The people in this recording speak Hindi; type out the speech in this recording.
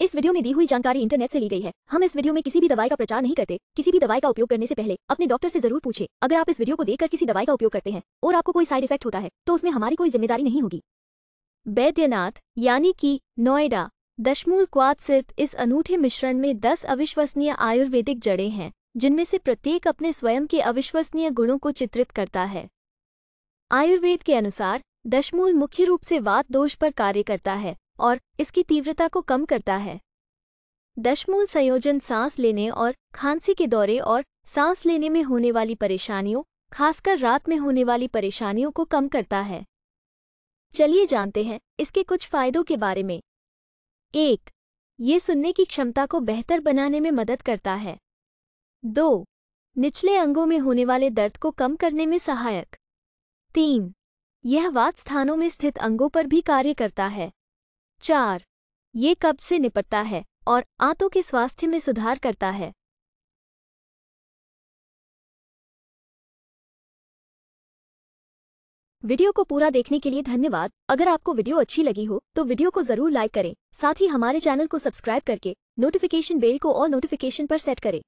इस वीडियो में दी हुई जानकारी इंटरनेट से ली गई है हम इस वीडियो में किसी भी दवाई का प्रचार नहीं करते किसी भी दवाई का उपयोग करने से पहले अपने डॉक्टर से जरूर पूछे अगर आप इस वीडियो को देखकर किसी दवाई का उपयोग करते हैं और आपको कोई साइड इफेक्ट होता है तो उसमें हमारी कोई जिम्मेदारी नहीं होगी बैद्यनाथ यानी कि नोएडा दशमूल क्वाद सिर्फ इस अनूठे मिश्रण में दस अविश्वसनीय आयुर्वेदिक जड़े हैं जिनमें से प्रत्येक अपने स्वयं के अविश्वसनीय गुणों को चित्रित करता है आयुर्वेद के अनुसार दशमूल मुख्य रूप से वात दोष पर कार्य करता है और इसकी तीव्रता को कम करता है दशमूल संयोजन सांस लेने और खांसी के दौरे और सांस लेने में होने वाली परेशानियों खासकर रात में होने वाली परेशानियों को कम करता है चलिए जानते हैं इसके कुछ फायदों के बारे में एक ये सुनने की क्षमता को बेहतर बनाने में मदद करता है दो निचले अंगों में होने वाले दर्द को कम करने में सहायक तीन यह वात स्थानों में स्थित अंगों पर भी कार्य करता है चार ये कब्ज से निपटता है और आंतों के स्वास्थ्य में सुधार करता है वीडियो को पूरा देखने के लिए धन्यवाद अगर आपको वीडियो अच्छी लगी हो तो वीडियो को जरूर लाइक करें साथ ही हमारे चैनल को सब्सक्राइब करके नोटिफिकेशन बेल को और नोटिफिकेशन पर सेट करें